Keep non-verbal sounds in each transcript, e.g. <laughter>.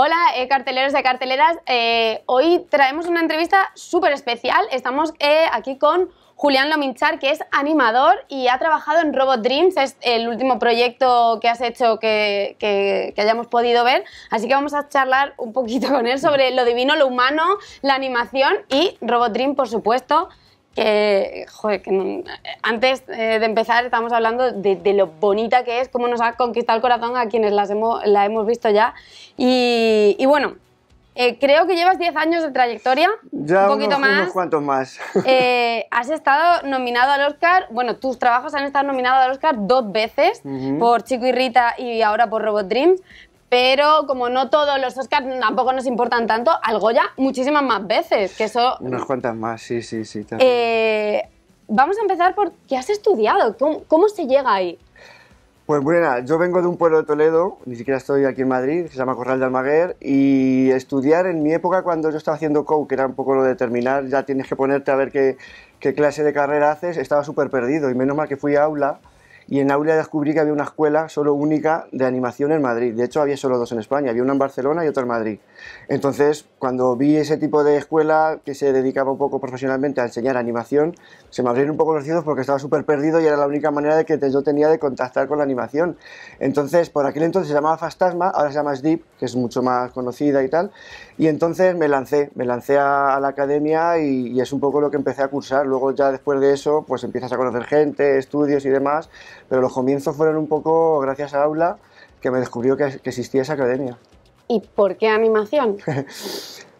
Hola, eh, carteleros de carteleras. Eh, hoy traemos una entrevista súper especial. Estamos eh, aquí con Julián Lominchar, que es animador y ha trabajado en Robot Dreams, es el último proyecto que has hecho que, hayamos podido ver. Así que vamos a charlar un poquito con él sobre lo divino, lo humano, la animación y Robot Dream, por supuesto. Que, joder, eh, antes eh, de empezar estamos hablando de, lo bonita que es, cómo nos ha conquistado el corazón a quienes la hemos visto ya. y bueno, eh, creo que llevas 10 años de trayectoria. un poquito más. Unos cuantos más. <laughs> Eh, has estado nominado al Oscar, bueno, tus trabajos han estado nominados al Oscar dos veces, por Chico y Rita y ahora por Robot Dreams. Pero como no todos los Oscars tampoco nos importan tanto, algo Goya muchísimas más veces, que eso... Unas cuantas más, sí, sí, sí. Eh, vamos a empezar por qué has estudiado, cómo se llega ahí. Pues buena, yo vengo de un pueblo de Toledo, ni siquiera estoy aquí en Madrid, se llama Corral de Almaguer, y estudiar en mi época cuando yo estaba haciendo COU, que era un poco lo de terminar, ya tienes que ponerte a ver qué, qué clase de carrera haces, estaba súper perdido y menos mal que fui a aula y en Aulia descubrí que había una escuela solo única de animación en Madrid. De hecho, había solo dos en España, había una en Barcelona y otra en Madrid. Entonces, cuando vi ese tipo de escuela que se dedicaba un poco profesionalmente a enseñar animación, se me abrieron un poco los ojos porque estaba súper perdido y era la única manera de que yo tenía de contactar con la animación. Entonces, por aquel entonces se llamaba Fastasma, ahora se llama Deep, que es mucho más conocida y tal. Y entonces me lancé, me lancé a, la academia y, y es un poco lo que empecé a cursar. Luego ya después de eso, pues empiezas a conocer gente, estudios y demás pero los comienzos fueron un poco gracias a Aula que me descubrió que, existía esa academia. ¿Y por qué animación? <laughs>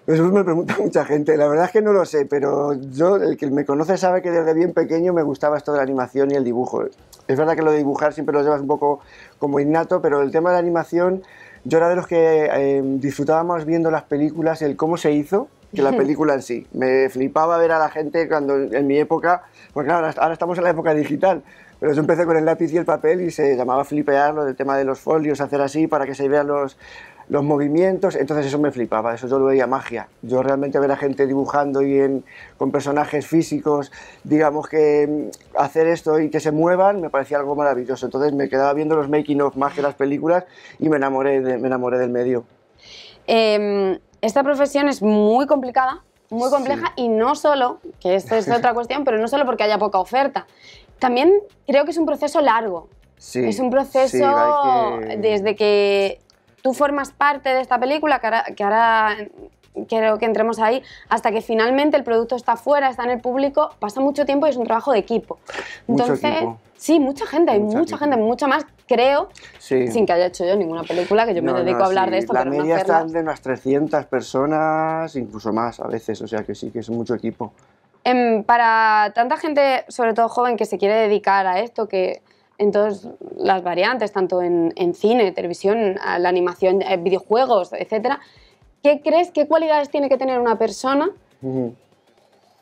Eso me pregunta <laughs> mucha gente. La verdad es que no lo sé, pero yo, el que me conoce sabe que desde bien pequeño me gustaba esto de la animación y el dibujo. Es verdad que lo de dibujar siempre lo llevas un poco como innato, pero el tema de la animación, yo era de los que eh, disfrutábamos viendo las películas, y el cómo se hizo, que la <laughs> película en sí. Me flipaba ver a la gente cuando en mi época, porque claro, ahora estamos en la época digital, pero yo empecé con el lápiz y el papel y se llamaba flipearlo del tema de los folios, hacer así para que se vean los, movimientos, entonces eso me flipaba, eso yo lo veía magia. Yo realmente ver a gente dibujando y con personajes físicos, digamos que mm, hacer esto y que se muevan me parecía algo maravilloso. Entonces me quedaba viendo los making of más que las películas y me enamoré, me enamoré del medio. Em, esta profesión es muy complicada, muy compleja y no solo, que esta es otra cuestión, pero no solo porque haya poca oferta, también creo que es un proceso largo. Sí. Es un proceso desde que tú formas parte de esta película, que ahora, mm, creo que entremos ahí, hasta que finalmente el producto está fuera, está en el público, pasa mucho tiempo y es un trabajo de equipo. Entonces, mucho sí, mucha gente, hay mucha, gente, mucha más, creo, sin que haya hecho yo ninguna película, que yo me dedico a hablar de esto. La media de unas 300 personas, incluso más a veces, o sea que sí, que es mucho equipo. Em, para tanta gente, sobre todo joven, que se quiere dedicar a esto, que en todas las variantes, tanto en, cine, televisión, la animación, eh, videojuegos, etcétera, ¿qué crees, qué cualidades tiene que tener una persona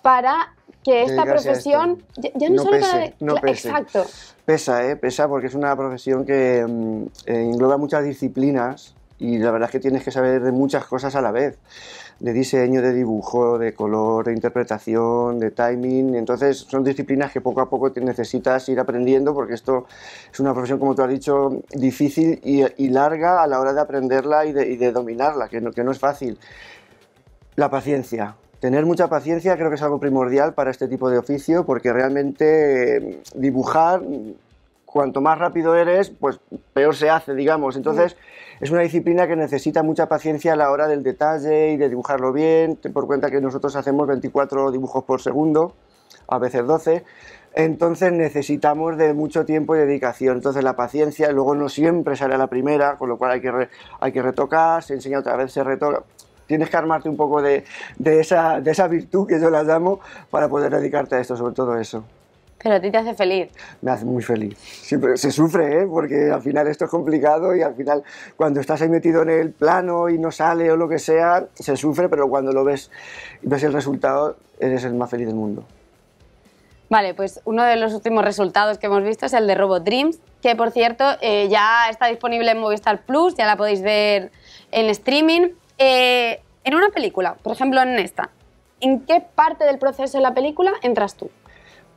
para que esta profesión ya, no, solo pese, no pese. exacto pesa eh pesa porque es una profesión que mm, eh, engloba muchas disciplinas y la verdad es que tienes que saber de muchas cosas a la vez de diseño, de dibujo, de color, de interpretación, de timing. Entonces son disciplinas que poco a poco necesitas ir aprendiendo porque esto es una profesión, como tú has dicho, difícil y, larga a la hora de aprenderla y de, dominarla, que que no es fácil. La paciencia, Tener mucha paciencia creo que es algo primordial para este tipo de oficio porque realmente eh, dibujar cuanto más rápido eres, pues peor se hace, digamos. Entonces, mm. es una disciplina que necesita mucha paciencia a la hora del detalle y de dibujarlo bien. por cuenta que nosotros hacemos 24 dibujos por segundo, a veces 12. Entonces necesitamos de mucho tiempo y dedicación. Entonces la paciencia, luego no siempre sale a la primera, con lo cual hay que, hay que retocar, se enseña otra vez, se retoca. Tienes que armarte un poco de, de, esa, de esa virtud que yo la llamo para poder dedicarte a esto, sobre todo eso. Pero a ti te hace feliz. Me hace muy feliz. Siempre se sufre, ¿eh? porque al final esto es complicado y al final cuando estás ahí metido en el plano y no sale o lo que sea, se sufre, pero cuando lo ves ves el resultado, eres el más feliz del mundo. Vale, pues uno de los últimos resultados que hemos visto es el de Robot Dreams, que por cierto eh, ya está disponible en Movistar Plus, ya la podéis ver en streaming. Eh, en una película, por ejemplo en esta, ¿en qué parte del proceso de la película entras tú?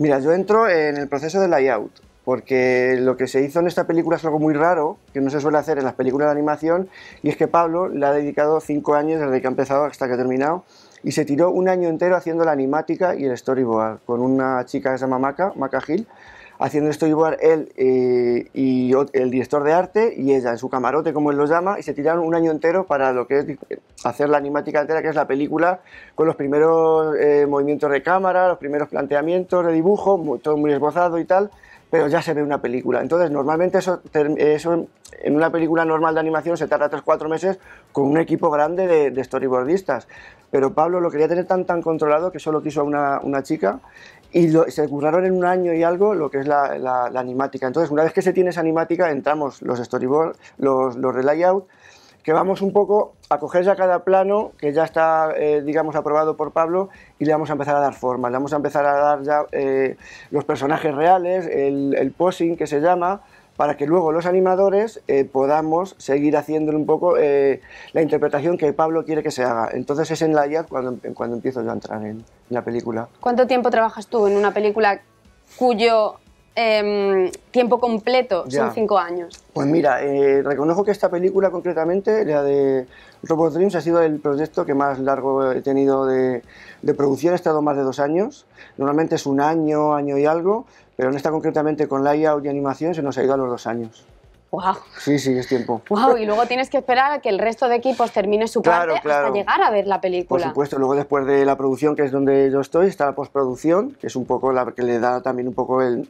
Mira, yo entro en el proceso de layout, porque lo que se hizo en esta película es algo muy raro, que no se suele hacer en las películas de animación, y es que Pablo le ha dedicado cinco años desde que ha empezado hasta que ha terminado, y se tiró un año entero haciendo la animática y el storyboard, con una chica que se llama Maca, Maca Gil, haciendo storyboard él eh, y el director de arte y ella en su camarote, como él lo llama, y se tiraron un año entero para lo que es hacer la animática entera, que es la película, con los primeros eh, movimientos de cámara, los primeros planteamientos de dibujo, todo muy esbozado y tal, pero ya se ve una película. Entonces, normalmente eso, en una película normal de animación se tarda 3-4 meses con un equipo grande de, storyboardistas. Pero Pablo lo quería tener tan, tan controlado que solo quiso a una, una chica y se curraron en un año y algo lo que es la, animática. Entonces, una vez que se tiene esa animática, entramos los storyboard, los, los que vamos un poco a coger ya cada plano que ya está, eh, digamos, aprobado por Pablo y le vamos a empezar a dar forma, le vamos a empezar a dar ya eh, los personajes reales, el, el posing que se llama, para que luego los animadores eh, podamos seguir haciendo un poco eh, la interpretación que Pablo quiere que se haga. Entonces es en la IA cuando, cuando empiezo yo a entrar en la película. ¿Cuánto tiempo trabajas tú en una película cuyo Em, tiempo completo, son cinco años. Pues mira, eh, reconozco que esta película concretamente, la de Robot Dreams, ha sido el proyecto que más largo he tenido de, producción, ha estado más de dos años, normalmente es un año, año y algo, pero en esta concretamente con layout y animación se nos ha ido a los dos años. Wow. Sí, sí, es tiempo. Wow, y luego tienes que esperar a que el resto de equipos termine su claro, parte hasta llegar a ver la película. Por supuesto, luego después de la producción, que es donde yo estoy, está la postproducción, que es un poco la que le da también un poco el,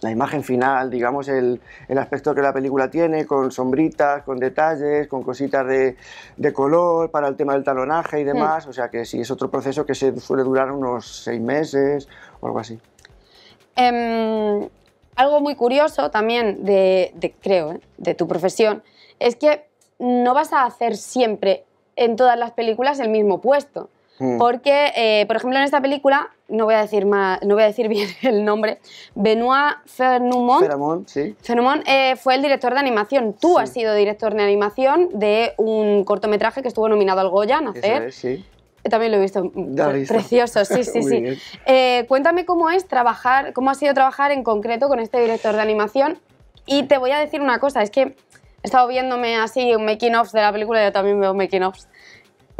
la imagen final, digamos, el, aspecto que la película tiene, con sombritas, con detalles, con cositas de, color para el tema del talonaje y hmm. demás. O sea que sí, es otro proceso que se suele durar unos seis meses o algo así. Em, algo muy curioso también de, creo, ¿eh? de tu profesión, es que no vas a hacer siempre en todas las películas el mismo puesto. Mm. Porque, eh, por ejemplo, en esta película, no voy a decir, más, no voy a decir <laughs> bien el nombre, Benoit Fernumont, sí. Eh, fue el director de animación. Tú has sido director de animación de un cortometraje que estuvo nominado al Goya, Nacer. Es, sí. Eh, también lo he visto. Precioso, sí, <laughs> sí, sí. cuéntame cómo es trabajar, cómo ha sido trabajar en concreto con este director de animación. Y te voy a decir una cosa, es que he estado viéndome así un making off de la película, yo también veo making-offs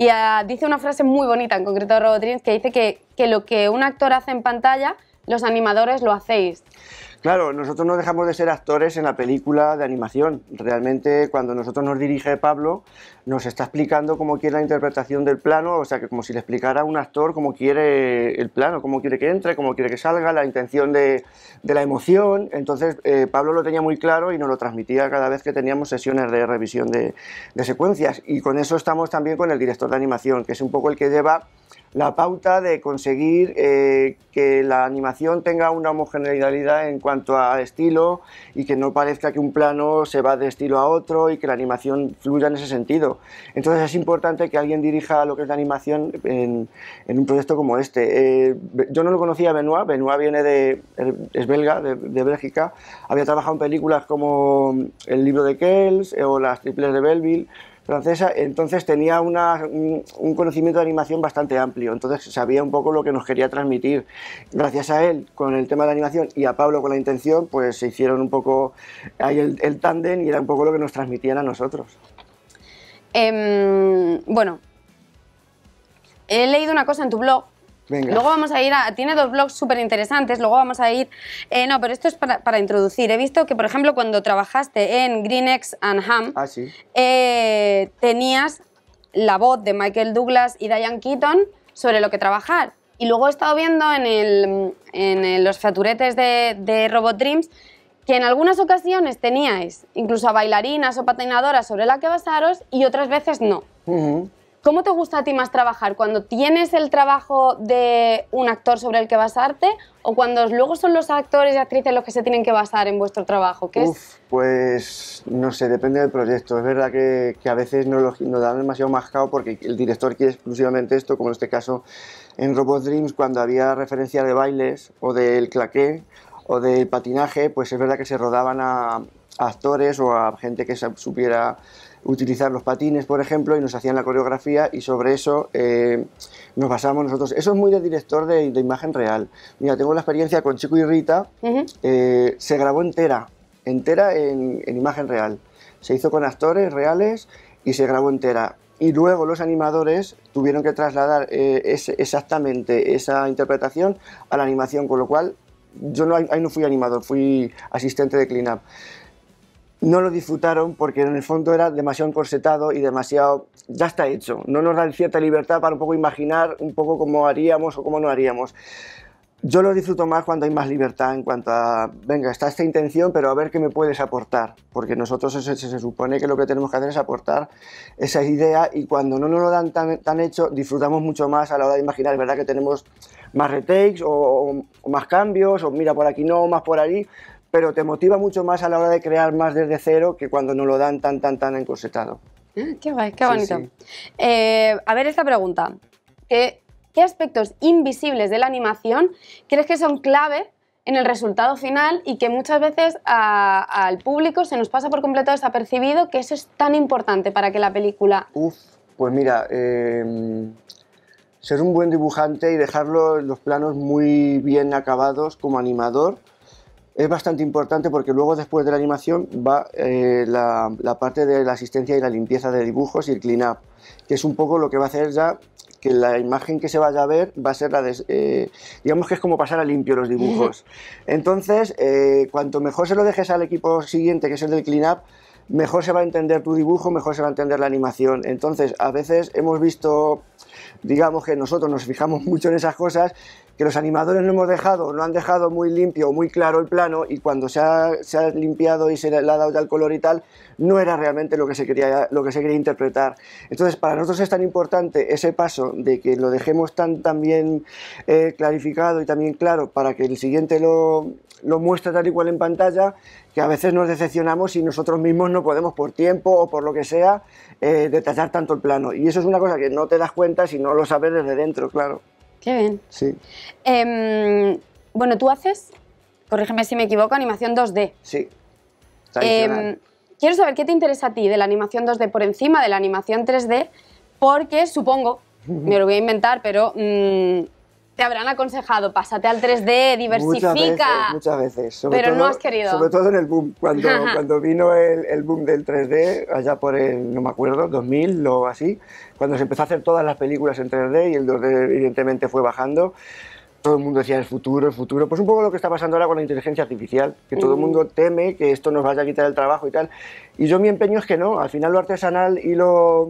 y ah, dice una frase muy bonita, en concreto Robotrins, que dice que, que lo que un actor hace en pantalla, los animadores lo hacéis. Claro, nosotros no dejamos de ser actores en la película de animación. Realmente cuando nosotros nos dirige Pablo, nos está explicando cómo quiere la interpretación del plano, o sea como si le explicara a un actor cómo quiere el plano, cómo quiere que entre, cómo quiere que salga, la intención de, la emoción. Entonces eh, Pablo lo tenía muy claro y nos lo transmitía cada vez que teníamos sesiones de revisión de secuencias. Y con eso estamos también con el director de animación, que es un poco el que lleva la pauta de conseguir eh, que la animación tenga una homogeneidad en cuanto a estilo y que no parezca que un plano se va de estilo a otro y que la animación fluya en ese sentido. Entonces es importante que alguien dirija lo que es la animación en, un proyecto como este. Eh, yo no lo conocía a Benoit, Benoit viene de, es belga, de, de, Bélgica, había trabajado en películas como El libro de Kells eh, o Las triples de Belleville, francesa, eh, entonces tenía una, un conocimiento de animación bastante amplio, entonces sabía un poco lo que nos quería transmitir. Gracias a él con el tema de animación y a Pablo con la intención, pues se hicieron un poco el, tándem y era un poco lo que nos transmitían a nosotros. Em, bueno, he leído una cosa en tu blog Luego vamos a ir a. Tiene dos blogs súper interesantes. Luego vamos a ir. Eh, no, pero esto es para, introducir. He visto que, por ejemplo, cuando trabajaste en Greenex and Ham, ah, eh, tenías la voz de Michael Douglas y Diane Keaton sobre lo que trabajar. Y luego he estado viendo en, los faturetes de, de Robot Dreams que en algunas ocasiones teníais incluso a bailarinas o patinadoras sobre la que basaros y otras veces no. ¿Cómo te gusta a ti más trabajar? ¿Cuando tienes el trabajo de un actor sobre el que basarte o cuando luego son los actores y actrices los que se tienen que basar en vuestro trabajo? Pues no sé, depende del proyecto. Es verdad que, a veces nos, nos dan demasiado más mascado porque el director quiere exclusivamente esto, como en este caso en Robot Dreams, cuando había referencia de bailes o del claqué o del patinaje, pues es verdad que se rodaban a actores o a gente que supiera utilizar los patines, por ejemplo, y nos hacían la coreografía y sobre eso eh, nos basamos nosotros. Eso es muy de director de, imagen real. Mira, tengo la experiencia con Chico y Rita, eh, se grabó entera, entera en, imagen real. Se hizo con actores reales y se grabó entera y luego los animadores tuvieron que trasladar eh, exactamente esa interpretación a la animación, con lo cual yo no, ahí no fui animador, fui asistente de cleanup no lo disfrutaron porque en el fondo era demasiado encorsetado y demasiado, ya está hecho, no nos dan cierta libertad para un poco imaginar un poco cómo haríamos o cómo no haríamos. Yo lo disfruto más cuando hay más libertad en cuanto a, venga, está esta intención, pero a ver qué me puedes aportar, porque nosotros se, se, supone que lo que tenemos que hacer es aportar esa idea y cuando no nos lo dan tan, tan hecho, disfrutamos mucho más a la hora de imaginar, es verdad que tenemos más retakes o, o, más cambios, o mira por aquí no, más por allí, pero te motiva mucho más a la hora de crear más desde cero que cuando no lo dan tan, tan, tan encorsetado. Mm, qué guay, qué bonito. Eh, a ver esta pregunta. ¿Qué, aspectos invisibles de la animación crees que son clave en el resultado final y que muchas veces al público se nos pasa por completo desapercibido que eso es tan importante para que la película... Uf, pues mira, em, ser un buen dibujante y dejar los planos muy bien acabados como animador es bastante importante porque luego después de la animación va eh, la, parte de la asistencia y la limpieza de dibujos y el clean up, que es un poco lo que va a hacer ya que la imagen que se vaya a ver va a ser la de... Eh, digamos que es como pasar a limpio los dibujos. <laughs> Entonces, eh, cuanto mejor se lo dejes al equipo siguiente, que es el del clean up, mejor se va a entender tu dibujo, mejor se va a entender la animación. Entonces, a veces hemos visto digamos que nosotros nos fijamos <laughs> mucho en esas cosas que los animadores no hemos dejado, no han dejado muy limpio o muy claro el plano y cuando se ha, limpiado y se le ha dado ya el color y tal, no era realmente lo que, se quería, lo que se quería interpretar. Entonces, para nosotros es tan importante ese paso de que lo dejemos tan, bien eh, clarificado y también claro para que el siguiente lo, muestre tal y cual en pantalla, que a veces nos decepcionamos y nosotros mismos no podemos por tiempo o por lo que sea eh, detallar tanto el plano. Y eso es una cosa que no te das cuenta si no lo sabes desde dentro, claro. Qué bien. Sí. Em, bueno, tú haces, corrígeme si me equivoco, animación 2D. Sí. Eh, quiero saber qué te interesa a ti de la animación 2D por encima de la animación 3D, porque supongo, me lo voy a inventar, pero mm, te habrán aconsejado, pásate al 3D, diversifica. Muchas veces, pero todo, no has querido. Sobre todo en el boom, cuando, <laughs> cuando vino el, el, boom del 3D, allá por el, no me acuerdo, 2000 o así, cuando se empezó a hacer todas las películas en 3D y el 2D evidentemente fue bajando. Todo el mundo decía el futuro, el futuro. Pues un poco lo que está pasando ahora con la inteligencia artificial, que todo el mm. mundo teme que esto nos vaya a quitar el trabajo y tal. Y yo mi empeño es que no, al final lo artesanal y lo,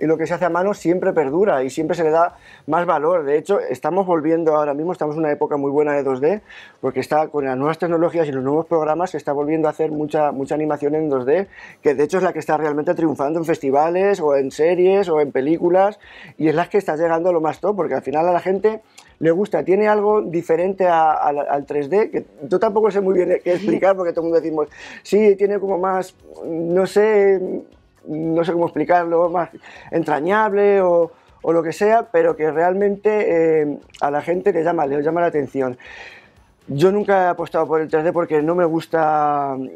y lo que se hace a mano siempre perdura y siempre se le da más valor. De hecho, estamos volviendo ahora mismo, estamos en una época muy buena de 2D, porque está con las nuevas tecnologías y los nuevos programas se está volviendo a hacer mucha, mucha animación en 2D, que de hecho es la que está realmente triunfando en festivales o en series o en películas y es la que está llegando a lo más top, porque al final a la gente le gusta, tiene algo diferente al 3D, que yo tampoco sé muy bien qué <laughs> explicar, porque todo el mundo decimos, sí, tiene como más, no sé, no sé cómo explicarlo, más entrañable o, lo que sea, pero que realmente eh, a la gente le llama, le llama la atención. Yo nunca he apostado por el 3D porque no me gusta, a mí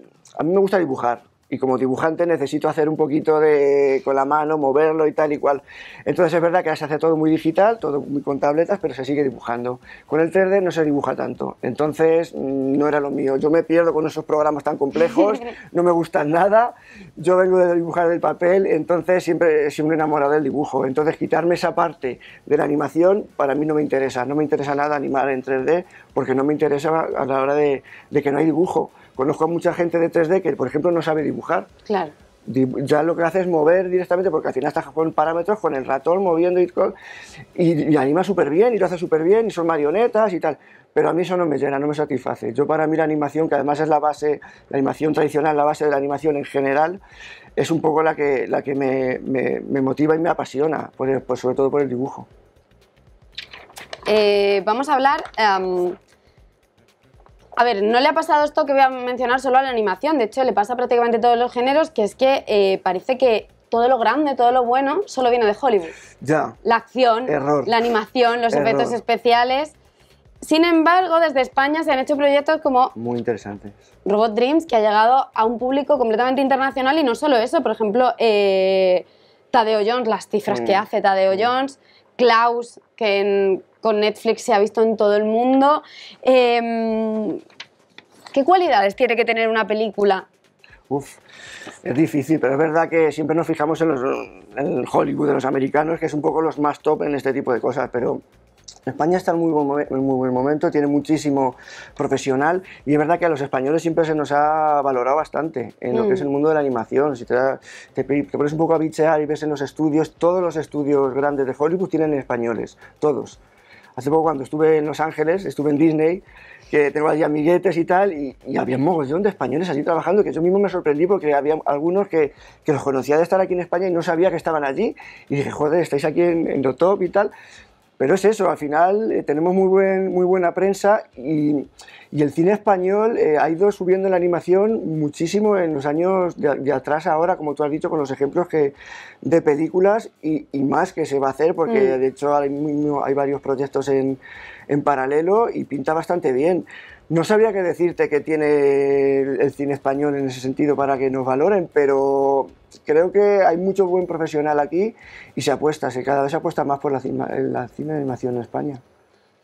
me gusta dibujar, y como dibujante necesito hacer un poquito de con la mano, moverlo y tal y cual. Entonces es verdad que se hace todo muy digital, todo muy con tabletas, pero se sigue dibujando. Con el 3D no se dibuja tanto, entonces mm, no era lo mío. Yo me pierdo con esos programas tan complejos, <laughs> no me gustan nada. Yo vengo de dibujar el papel, entonces siempre siempre un enamorado del dibujo. Entonces quitarme esa parte de la animación para mí no me interesa, no me interesa nada animar en 3D porque no me interesa a la hora de, de que no hay dibujo. Conozco a mucha gente de 3D que, por ejemplo, no sabe dibujar Claro. Ya lo que hace es mover directamente, porque al final está con parámetros, con el ratón moviendo y, y anima súper bien, y lo hace súper bien, y son marionetas y tal. Pero a mí eso no me llena, no me satisface. Yo para mí la animación, que además es la base, la animación tradicional, la base de la animación en general, es un poco la que, la que me, motiva y me apasiona, por pues sobre todo por el dibujo. Eh, vamos a hablar a ver, no le ha pasado esto que voy a mencionar solo a la animación, de hecho le pasa prácticamente a todos los géneros, que es que eh, parece que todo lo grande, todo lo bueno, solo viene de Hollywood. Ya. La acción, Error. la animación, los efectos especiales. Sin embargo, desde España se han hecho proyectos como... Muy interesantes. Robot Dreams, que ha llegado a un público completamente internacional y no solo eso, por ejemplo, eh, Tadeo Jones, las cifras mm. que hace Tadeo mm. Jones, Klaus, que en con Netflix se ha visto en todo el mundo. Em, ¿Qué cualidades tiene que tener una película? es difícil, pero es verdad que siempre nos fijamos en, el Hollywood de los americanos, que es un poco los más top en este tipo de cosas, pero España está en muy buen, muy buen momento, tiene muchísimo profesional y es verdad que a los españoles siempre se nos ha valorado bastante en lo que es mm. el mundo de la animación. Si te, te, pones un poco a bichear y ves en los estudios, todos los estudios grandes de Hollywood tienen españoles, todos hace poco cuando estuve en Los Ángeles, estuve en Disney, que tengo allí amiguetes y tal, y, había un mogollón de españoles allí trabajando, que yo mismo me sorprendí porque había algunos que, los conocía de estar aquí en España y no sabía que estaban allí, y dije, joder, estáis aquí en, en y tal, pero es eso, al final eh, tenemos muy, muy buena prensa y, el cine español eh, ha ido subiendo la animación muchísimo en los años de, atrás ahora, como tú has dicho, con los ejemplos que, de películas y, más que se va a hacer, porque mm. de hecho hay, varios proyectos en, en paralelo y pinta bastante bien. No sabría qué decirte que tiene el cine español en ese sentido para que nos valoren, pero creo que hay mucho buen profesional aquí y se apuesta, se, cada vez se apuesta más por la, cine la cine animación en España.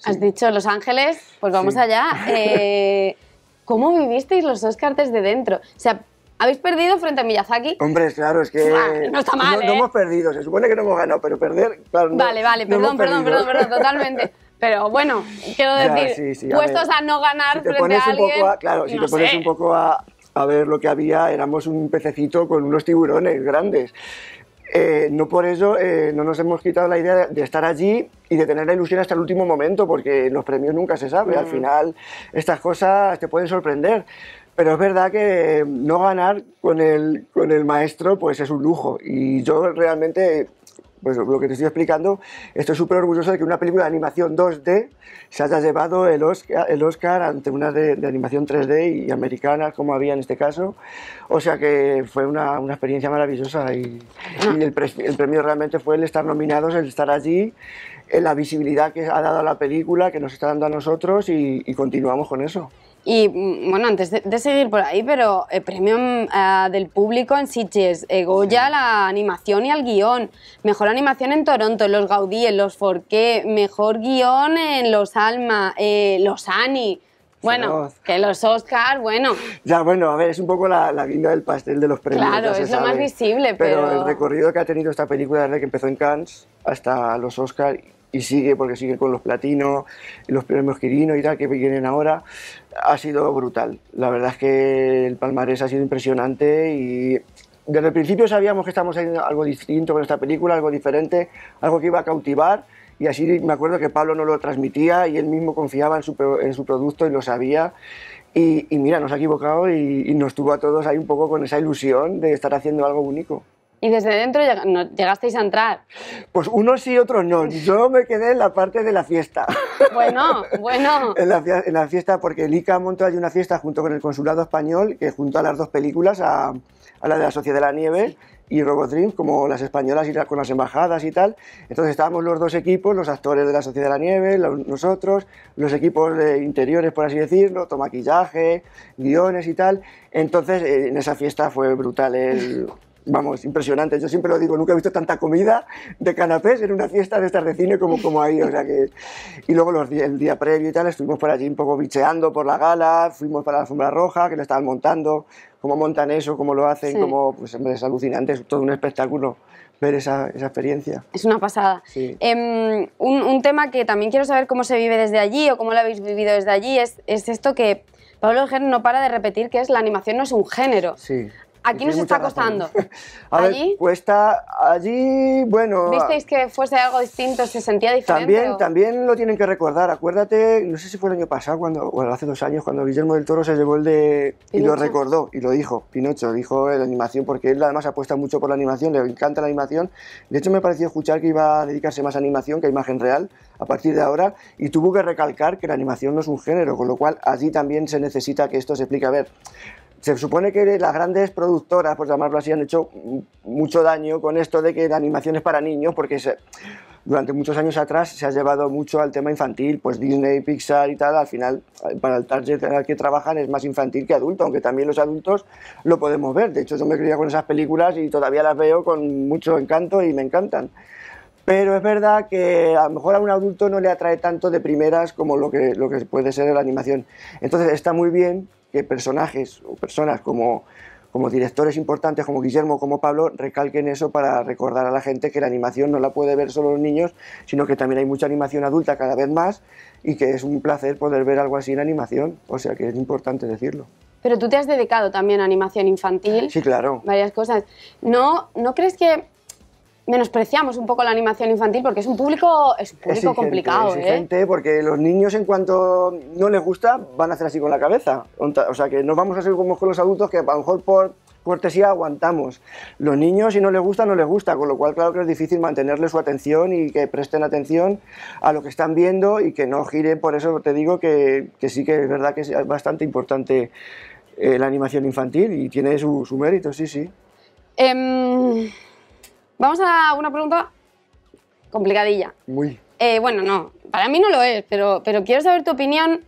Has dicho Los Ángeles, pues vamos allá. <laughs> Eh, ¿Cómo vivisteis los Oscars desde dentro? O sea, ¿habéis perdido frente a Miyazaki? Hombre, claro, es que. no está mal. No, ¿eh? no, hemos perdido, se supone que no hemos ganado, pero perder, claro. Vale, vale, perdón, perdón, perdón, perdón, totalmente. <laughs> Pero bueno, quiero decir, puestos a, no ganar frente a alguien. claro, si te pones un poco a a ver lo que había, éramos un pececito con unos tiburones grandes. Eh, no por eso eh, no nos hemos quitado la idea de estar allí y de tener la ilusión hasta el último momento, porque los premios nunca se sabe. Al mm. final, estas cosas te pueden sorprender. Pero es verdad que no ganar con el, con el maestro pues es un lujo. Y yo realmente pues lo que te estoy explicando, estoy súper orgulloso de que una película de animación 2D se haya llevado el Oscar, ante una de, animación 3D y americana, como había en este caso. O sea que fue una, experiencia maravillosa y, el, premio realmente fue el estar nominados, el estar allí, la visibilidad que ha dado a la película, que nos está dando a nosotros y continuamos con eso. Y mm, bueno, antes de, seguir por ahí, pero el eh, premio eh, del público en Sitges, eh, Goya la animación y al guión, mejor animación en Toronto, los Gaudí, en los Forqué, mejor guión en los Alma, eh, los Ani. Bueno, que los Oscars, bueno. Ya, bueno, a ver, es un poco la, la guinda del pastel de los premios. Claro, es lo más visible, pero... el recorrido que ha tenido esta película desde que empezó en Cannes hasta los Oscars y sigue, porque sigue con los Platino, los premios Quirino y tal, que vienen ahora, ha sido brutal. La verdad es que el palmarés ha sido impresionante y desde el principio sabíamos que estábamos haciendo algo distinto con esta película, algo diferente, algo que iba a cautivar. Y así me acuerdo que Pablo no lo transmitía y él mismo confiaba en su, producto y lo sabía. Y, mira, nos ha equivocado y nos tuvo a todos ahí un poco con esa ilusión de estar haciendo algo único. Y desde dentro no, llegasteis a entrar. Pues unos sí, otros no. Yo me quedé en la parte de la fiesta. Bueno, <laughs> bueno. en, la, fiesta, porque el ICA montó allí una fiesta junto con el Consulado Español, que junto a las dos películas, a, la de la Sociedad de la Nieve y Robodream, como las españolas y con las embajadas y tal. Entonces estábamos los dos equipos, los actores de la Sociedad de la Nieve, nosotros, los equipos de interiores, por así decirlo, tomaquillaje, guiones y tal. Entonces eh, en esa fiesta fue brutal el vamos, impresionante, Yo siempre lo digo, nunca he visto tanta comida de canapés en una fiesta de estas de cine como, como ahí. O sea que... Y luego los, el día previo y tal, estuvimos por allí un poco bicheando por la gala, fuimos para la alfombra roja que la estaban montando, cómo montan eso, cómo lo hacen, como... pues es alucinante, es todo un espectáculo ver esa, esa, experiencia. Es una pasada. Em, un, tema que también quiero saber cómo se vive desde allí o cómo lo habéis vivido desde allí es, es esto que Pablo Gerner no para de repetir, que es la animación no es un género. Sí. Aquí nos está costando. <laughs> ¿Allí? cuesta allí, bueno... Ah. ¿Visteis que fuese algo distinto, se sentía diferente? También, también lo tienen que recordar. Acuérdate, no sé si fue el año pasado cuando, o hace dos años, cuando Guillermo del Toro se llevó el de... Y lo recordó, y lo dijo, Pinocho, dijo la animación, porque él además apuesta mucho por la animación, le encanta la animación. De hecho, me pareció escuchar que iba a dedicarse más a animación que a imagen real a partir de ahora, y tuvo que recalcar que la animación no es un género, con lo cual allí también se necesita que esto se explique. A ver se supone que las grandes productoras, por llamarlo así, han hecho mucho daño con esto de que la animación es para niños, porque durante muchos años atrás se ha llevado mucho al tema infantil, pues Disney, Pixar y tal, al final para el target al que trabajan es más infantil que adulto, aunque también los adultos lo podemos ver. De hecho, yo me crié con esas películas y todavía las veo con mucho encanto y me encantan. Pero es verdad que a lo mejor a un adulto no le atrae tanto de primeras como lo que, lo que puede ser la animación. Entonces está muy bien que personajes o personas como, como directores importantes como Guillermo, como Pablo, recalquen eso para recordar a la gente que la animación no la puede ver solo los niños, sino que también hay mucha animación adulta cada vez más y que es un placer poder ver algo así en animación, o sea que es importante decirlo. Pero tú te has dedicado también a animación infantil. Sí, claro. Varias cosas. ¿No, no crees que menospreciamos un poco la animación infantil porque es un público, es público complicado. ¿eh? Exigente, porque los niños en cuanto no les gusta van a hacer así con la cabeza. O sea que nos vamos a ser como con los adultos que a lo mejor por cortesía aguantamos. Los niños si no les gusta, no les gusta, con lo cual claro que es difícil mantenerle su atención y que presten atención a lo que están viendo y que no giren. Por eso te digo que, que sí que es verdad que es bastante importante eh, la animación infantil y tiene su, mérito, sí, sí. Em, Vamos a una pregunta complicadilla. Muy. Eh, bueno, no, para mí no lo es, pero, pero quiero saber tu opinión.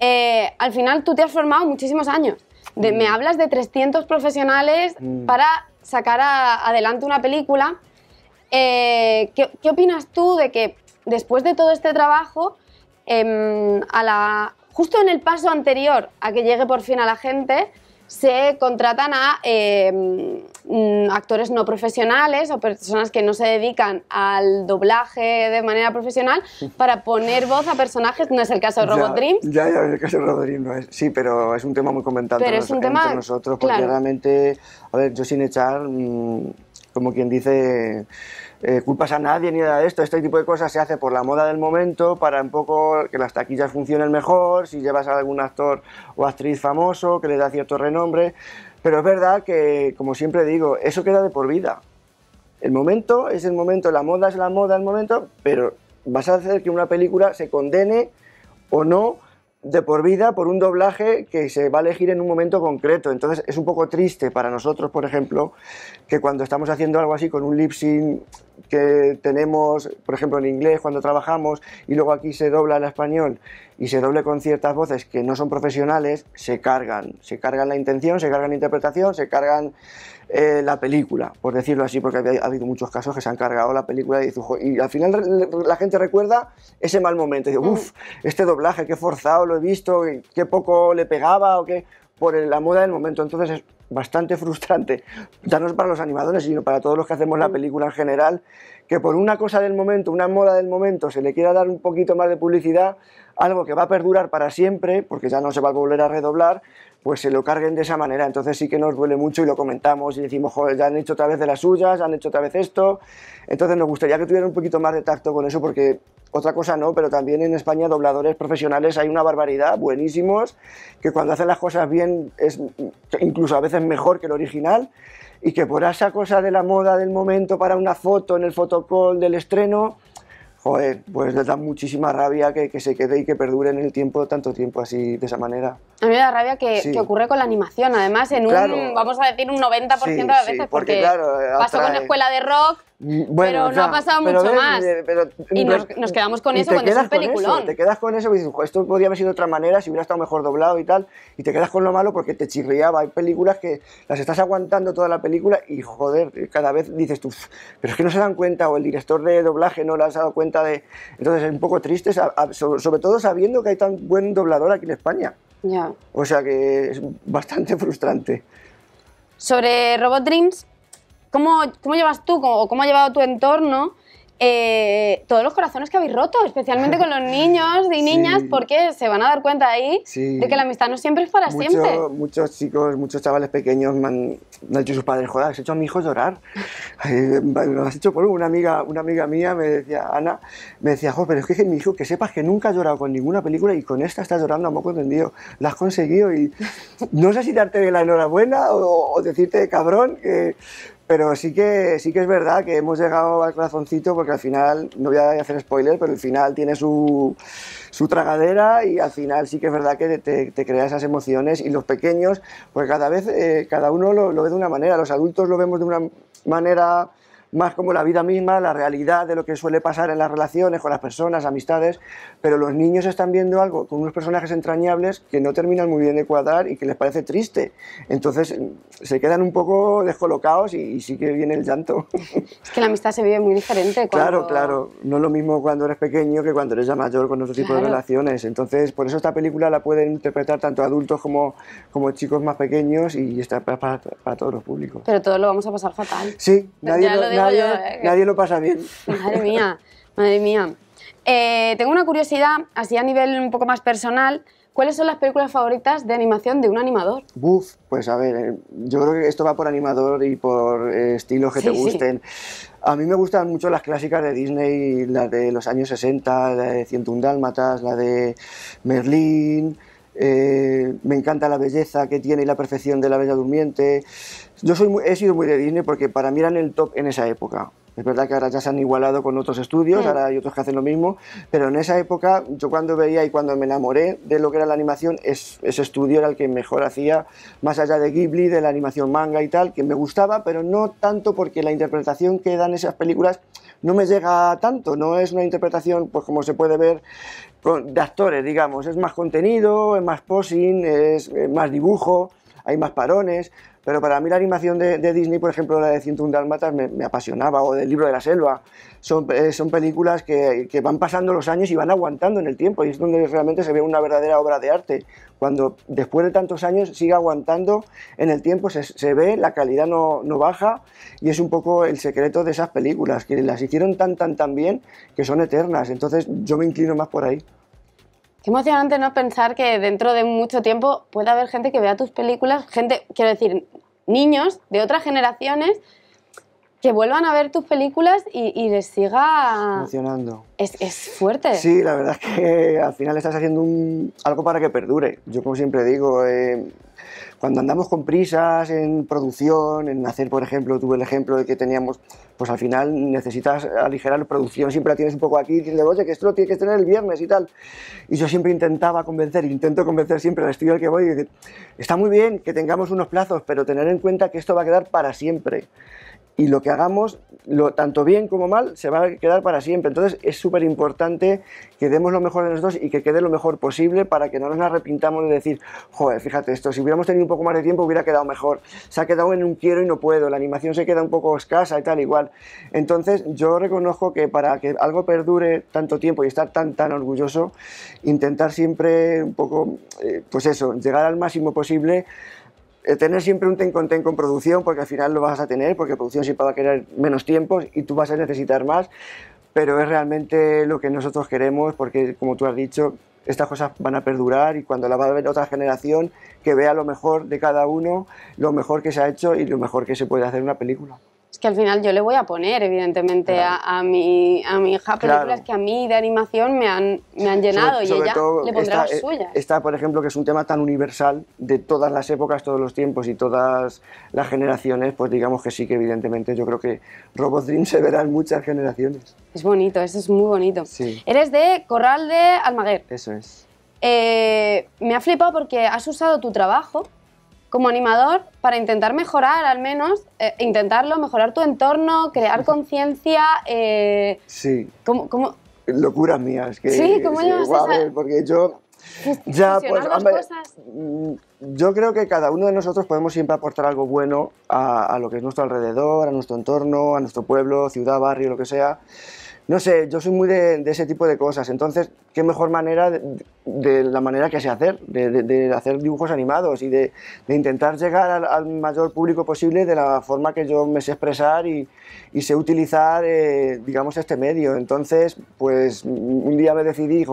Eh, al final tú te has formado muchísimos años. De, mm. Me hablas de 300 profesionales mm. para sacar adelante una película. Eh, ¿qué, ¿qué, opinas tú de que después de todo este trabajo, em, a la, justo en el paso anterior a que llegue por fin a la gente, se contratan a em, mm, actores no profesionales o personas que no se dedican al doblaje de manera profesional <laughs> para poner voz a personajes. No es el caso de Robot ya, Ya, ya, el caso de Robot no es. Sí, pero es un tema muy comentado entre nosotros porque realmente, a ver, yo sin echar, mm, como quien dice eh, culpas a nadie ni nada de esto. Este tipo de cosas se hace por la moda del momento para un poco que las taquillas funcionen mejor, si llevas a algún actor o actriz famoso que le da cierto renombre. Pero es verdad que, como siempre digo, eso queda de por vida. El momento es el momento, la moda es la moda, el momento, pero vas a hacer que una película se condene o no de por vida por un doblaje que se va a elegir en un momento concreto. Entonces es un poco triste para nosotros, por ejemplo, que cuando estamos haciendo algo así con un lip que tenemos, por ejemplo, en inglés cuando trabajamos y luego aquí se dobla al español y se doble con ciertas voces que no son profesionales, se cargan. Se cargan la intención, se cargan la interpretación, se cargan eh, la película, por decirlo así, porque ha habido muchos casos que se han cargado la película y, y al final la gente recuerda ese mal momento. Dice, mm. este doblaje, qué forzado, lo he visto, qué poco le pegaba o qué por la moda del momento. Entonces bastante frustrante, no ya es para los animadores, sino para todos los que hacemos la mm. película en general, que por una cosa del momento, una moda del momento, se le quiera dar un poquito más de publicidad, algo que va a perdurar para siempre, porque ya no se va a volver a redoblar, pues se lo carguen de esa manera. Entonces sí que nos duele mucho y lo comentamos y decimos, joder, ya han hecho otra vez de las suyas, han hecho otra vez esto. Entonces nos gustaría que tuvieran un poquito más de tacto con eso, porque otra cosa no, pero también en España dobladores profesionales hay una barbaridad, buenísimos, que cuando hacen las cosas bien es incluso a veces mejor que el original y que por esa cosa de la moda del momento para una foto en el fotocall del estreno, joder, pues les da muchísima rabia que, que, se quede y que perdure en el tiempo tanto tiempo así, de esa manera. A mí me da rabia que, que ocurre con la animación, además, en un, vamos a decir, un 90% de las veces, porque, claro, pasó con Escuela de Rock, Mm, pero no ha pasado mucho más. Eh, y nos, quedamos con eso cuando es un peliculón. te quedas con eso y dices, esto podría haber sido de otra manera si hubiera estado mejor doblado y tal. Y te quedas con lo malo porque te chirriaba. Hay películas que las estás aguantando toda la película y joder, cada vez dices tú, pero es que no se dan cuenta o el director de doblaje no le has dado cuenta de. Entonces es un poco triste, sobre todo sabiendo que hay tan buen doblador aquí en España. Ya. O sea que es bastante frustrante. Sobre Robot Dreams, ¿Cómo, llevas tú o cómo ha llevado tu entorno eh, todos los corazones que habéis roto, especialmente con los <laughs> niños y niñas, porque se van a dar cuenta ahí de que la amistad no siempre es para siempre. Muchos chicos, muchos chavales pequeños me han, sus padres, joder, has hecho a mi hijo llorar. <laughs> Lo has hecho por una amiga, una amiga mía, me decía, Ana, me decía, joder, pero es que mi hijo, que sepas que nunca ha llorado con ninguna película y con esta está llorando a moco entendido La has conseguido y no sé si darte la enhorabuena o, o decirte, cabrón, que pero sí que, sí que es verdad que hemos llegado al corazoncito porque al final, no voy a hacer spoiler, pero el final tiene su, su tragadera y al final sí que es verdad que te, crea esas emociones y los pequeños, pues cada vez, eh, cada uno lo, ve de una manera, los adultos lo vemos de una manera más como la vida misma, la realidad de lo que suele pasar en las relaciones con las personas, amistades, pero los niños están viendo algo con unos personajes entrañables que no terminan muy bien de cuadrar y que les parece triste. Entonces mm, se quedan un poco descolocados y, y sí que viene el llanto. Es que la amistad se vive muy diferente. Claro, claro. No es lo mismo cuando eres pequeño que cuando eres ya mayor con otro tipo de relaciones. Entonces, por eso esta película la pueden interpretar tanto adultos como, como chicos más pequeños y está para, para, todos los públicos. Pero todo lo vamos a pasar fatal. Sí, nadie, lo, nadie eh, nadie, lo pasa bien. Madre <laughs> mía, madre mía. Eh, tengo una curiosidad, así a nivel un poco más personal. ¿Cuáles son las películas favoritas de animación de un animador? Buf, pues a ver, eh, yo creo que esto va por animador y por estilo estilos que te gusten. A mí me gustan mucho las clásicas de Disney, las de los años 60, la de 101 Dálmatas, la de Merlín, eh, me encanta la belleza que tiene y la perfección de la Bella Durmiente. Yo soy he sido muy de Disney porque para mí eran el top en esa época. Es verdad que ahora ya se han igualado con otros estudios, ahora hay otros que hacen lo mismo, pero en esa época yo cuando veía y cuando me enamoré de lo que era la animación, ese estudio era el que mejor hacía, más allá de Ghibli, de la animación manga y tal, que me gustaba, pero no tanto porque la interpretación que dan esas películas no me llega tanto, no es una interpretación, pues como se puede ver, de actores, digamos, es más contenido, es más posing, es eh, más dibujo, hay más parones, pero para mí la animación de, Disney, por ejemplo, la de 101 Dalmatas, me, me, apasionaba, o del libro de la selva. Son, eh, películas que, van pasando los años y van aguantando en el tiempo, y es donde realmente se ve una verdadera obra de arte. Cuando después de tantos años sigue aguantando en el tiempo, se, ve, la calidad no, baja, y es un poco el secreto de esas películas, que las hicieron tan, tan, tan bien que son eternas. Entonces yo me inclino más por ahí. Qué emocionante no pensar que dentro de mucho tiempo pueda haber gente que vea tus películas, gente, quiero decir, niños de otras generaciones que vuelvan a ver tus películas y, les siga emocionando. Es, es, fuerte. Sí, la verdad es que al final estás haciendo algo para que perdure. Yo como siempre digo, eh, cuando andamos con prisas en producción, en hacer, por ejemplo, tuve el ejemplo de que teníamos pues al final necesitas aligerar la producción, siempre la tienes un poco aquí diciendo, oye, que esto lo tienes que tener el viernes y tal. Y yo siempre intentaba convencer, intento convencer siempre al estudio al que voy, está muy bien que tengamos unos plazos, pero tener en cuenta que esto va a quedar para siempre y lo que hagamos, lo, tanto bien como mal, se va a quedar para siempre. Entonces es súper importante que demos lo mejor de dos y que quede lo mejor posible para que no nos arrepintamos de decir, joder, fíjate esto, si hubiéramos tenido un poco más de tiempo hubiera quedado mejor. Se ha quedado en un quiero y no puedo, la animación se queda un poco escasa y tal, igual. Entonces yo reconozco que para que algo perdure tanto tiempo y estar tan, tan orgulloso, intentar siempre un poco, eh, pues eso, llegar al máximo posible eh, tener siempre un ten con ten con producción, porque al final lo vas a tener, porque producción siempre va a querer menos tiempos y tú vas a necesitar más, pero es realmente lo que nosotros queremos, porque como tú has dicho, estas cosas van a perdurar y cuando la va a ver otra generación que vea lo mejor de cada uno, lo mejor que se ha hecho y lo mejor que se puede hacer en una película es que al final yo le voy a poner, evidentemente, a, a, mi, a mi hija películas que a mí de animación me han, me han llenado y ella le pondrá las eh, suyas. Esta, por ejemplo, que es un tema tan universal de todas las épocas, todos los tiempos y todas las generaciones, pues digamos que sí que evidentemente yo creo que Robot Dream <laughs> se verá en muchas generaciones. Es bonito, eso es muy bonito. Sí. Eres de Corral de Almaguer. Eso es. Eh, me ha flipado porque has usado tu trabajo como animador para intentar mejorar, al menos, eh, intentarlo, mejorar tu entorno, crear conciencia. Eh, sí. ¿cómo, cómo? Locuras mías. Que, sí, ¿cómo Porque yo... Ya, pues, mm, yo creo que cada uno de nosotros podemos siempre aportar algo bueno a lo que es nuestro alrededor, a nuestro entorno, a nuestro pueblo, ciudad, barrio, lo que sea no sé, yo soy muy de, ese tipo de cosas, entonces, ¿qué mejor manera de, la manera que sé hacer, de, hacer dibujos animados y de, intentar llegar al, mayor público posible de la forma que yo me sé expresar y, sé utilizar, eh, digamos, este medio? Entonces, pues un día me decidí,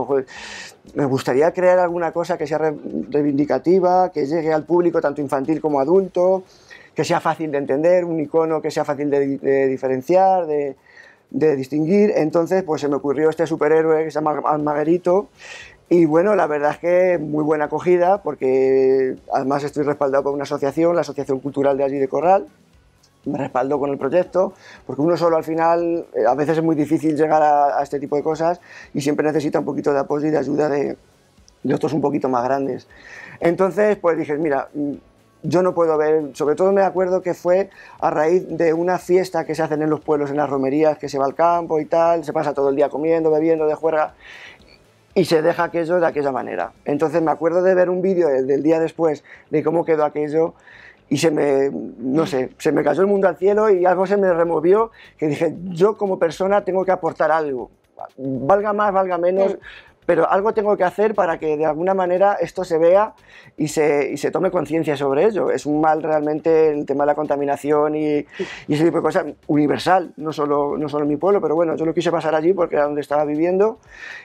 me gustaría crear alguna cosa que sea reivindicativa, que llegue al público tanto infantil como adulto, que sea fácil de entender, un icono que sea fácil de diferenciar, de de distinguir. Entonces, pues se me ocurrió este superhéroe que se llama Almaguerito. Y bueno, la verdad es que muy buena acogida, porque además estoy respaldado por una asociación, la Asociación Cultural de allí de Corral, me respaldo con el proyecto, porque uno solo al final eh, a veces es muy difícil llegar a, este tipo de cosas y siempre necesita un poquito de apoyo y de ayuda de, de otros un poquito más grandes. Entonces, pues dije, mira, yo no puedo ver, sobre todo me acuerdo que fue a raíz de una fiesta que se hacen en los pueblos, en las romerías, que se va al campo y tal, se pasa todo el día comiendo, bebiendo, de juerga, y se deja aquello de aquella manera. Entonces me acuerdo de ver un vídeo del día después de cómo quedó aquello y se me, no sé, se me cayó el mundo al cielo y algo se me removió que dije, yo como persona tengo que aportar algo, valga más, valga menos, pero algo tengo que hacer para que de alguna manera esto se vea y se, y se tome conciencia sobre ello. Es un mal realmente el tema de la contaminación y, y, ese tipo de cosas universal, no solo, no solo en mi pueblo, pero bueno, yo lo quise pasar allí porque era donde estaba viviendo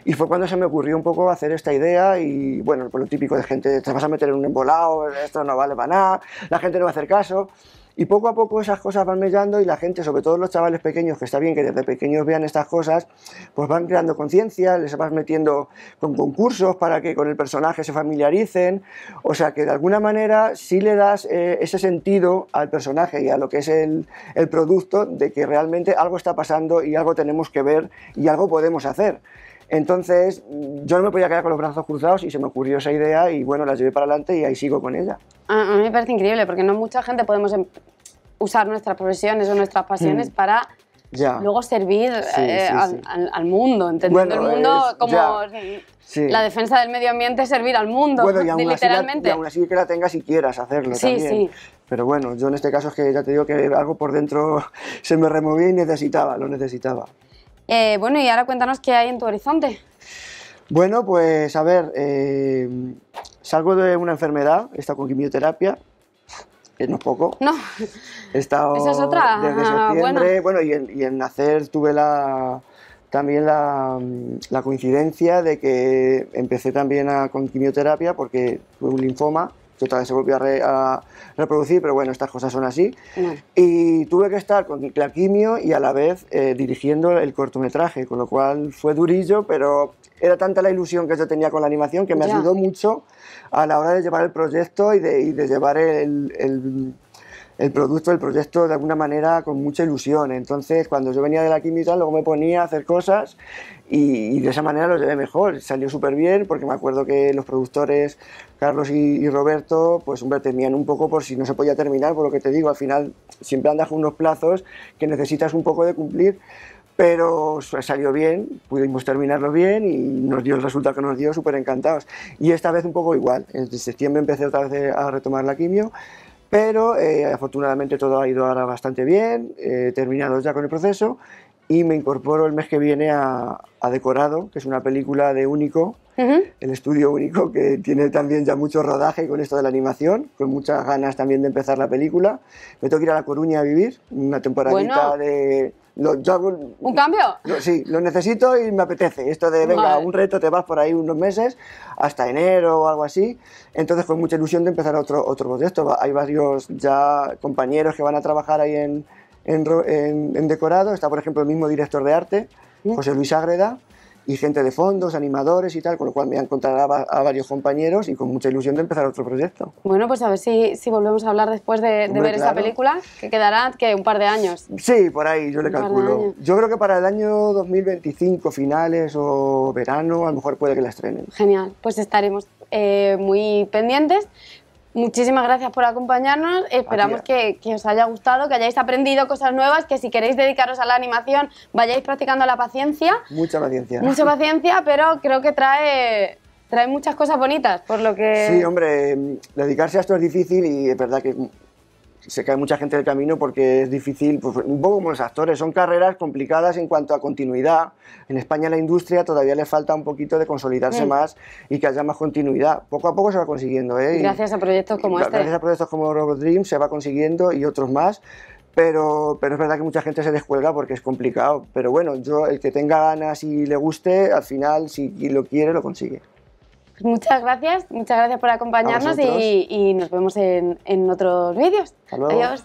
y fue cuando se me ocurrió un poco hacer esta idea y bueno, lo típico de gente, te vas a meter en un embolado, esto no vale para nada, la gente no va a hacer caso. Y poco a poco esas cosas van mellando y la gente, sobre todo los chavales pequeños, que está bien que desde pequeños vean estas cosas, pues van creando conciencia, les vas metiendo con concursos para que con el personaje se familiaricen. O sea que de alguna manera sí le das eh, ese sentido al personaje y a lo que es el, el producto de que realmente algo está pasando y algo tenemos que ver y algo podemos hacer. Entonces, yo no me podía quedar con los brazos cruzados y se me ocurrió esa idea y bueno, la llevé para adelante y ahí sigo con ella. A, mí me parece increíble porque no mucha gente podemos em, usar nuestras profesiones o nuestras pasiones mm. para luego servir eh, Al, mundo, entendiendo el mundo como la defensa del medio ambiente es servir al mundo, <laughs> literalmente. aún así que la tengas y quieras hacerlo también. Pero bueno, yo en este caso es que ya te digo que algo por dentro <laughs> se me removía y necesitaba, lo necesitaba. Eh, bueno, y ahora cuéntanos qué hay en tu horizonte. Bueno, pues a ver, eh, salgo de una enfermedad, he estado con quimioterapia, que eh, no es poco. No. He Esa es otra. Desde ah, septiembre, bueno, y en, nacer tuve la, también la, coincidencia de que empecé también con quimioterapia porque tuve un linfoma que otra vez se volvió a, reproducir, pero bueno, estas cosas son así. Y tuve que estar con la quimio y a la vez eh, dirigiendo el cortometraje, con lo cual fue durillo, pero era tanta la ilusión que yo tenía con la animación que me ayudó mucho a la hora de llevar el proyecto y de, llevar el, el, producto, el proyecto de alguna manera con mucha ilusión. Entonces, cuando yo venía de la química, luego me ponía a hacer cosas y, de esa manera lo llevé mejor. Salió súper bien porque me acuerdo que los productores, Carlos y, Roberto, pues hombre, temían un poco por si no se podía terminar, por lo que te digo, al final siempre andas con unos plazos que necesitas un poco de cumplir pero salió bien, pudimos terminarlo bien y nos dio el resultado que nos dio, súper encantados. Y esta vez un poco igual, en septiembre empecé otra vez a retomar la quimio, pero eh, afortunadamente todo ha ido ahora bastante bien, eh, terminados ya con el proceso y me incorporo el mes que viene a, a Decorado, que es una película de Único, el estudio Único, que tiene también ya mucho rodaje con esto de la animación, con muchas ganas también de empezar la película. Me tengo que ir a La Coruña a vivir, una temporadita de... ¿Un cambio? sí, lo necesito y me apetece. Esto de, venga, un reto, te vas por ahí unos meses, hasta enero o algo así. Entonces, con mucha ilusión de empezar otro, otro proyecto. Hay varios ya compañeros que van a trabajar ahí en, en, decorado está, por ejemplo, el mismo director de arte, José Luis Ágreda, y gente de fondos, animadores y tal, con lo cual me encontrará a, varios compañeros y con mucha ilusión de empezar otro proyecto. Bueno, pues a ver si, si volvemos a hablar después de, ver esa esta película, que quedará que un par de años. Sí, por ahí yo le calculo. Yo creo que para el año 2025, finales o verano, a lo mejor puede que la estrenen. Genial, pues estaremos eh, muy pendientes. Muchísimas gracias por acompañarnos. Esperamos eh. que, os haya gustado, que hayáis aprendido cosas nuevas, que si queréis dedicaros a la animación vayáis practicando la paciencia. Mucha paciencia. Mucha <laughs> paciencia, pero creo que trae, trae muchas cosas bonitas, por lo que... Sí, hombre, dedicarse a esto es difícil y es verdad que se cae mucha gente del camino porque es difícil, pues, un poco como los actores, son carreras complicadas en cuanto a continuidad. En España la industria todavía le falta un poquito de consolidarse mm. más y que haya más continuidad. Poco a poco se va consiguiendo. ¿eh? Gracias a proyectos como este. Gracias a proyectos como RoboDream se va consiguiendo y otros más. Pero, pero, es verdad que mucha gente se descuelga porque es complicado. Pero bueno, yo el que tenga ganas y le guste, al final, si lo quiere, lo consigue muchas gracias, muchas gracias por acompañarnos y, nos vemos en, en otros vídeos. Adiós.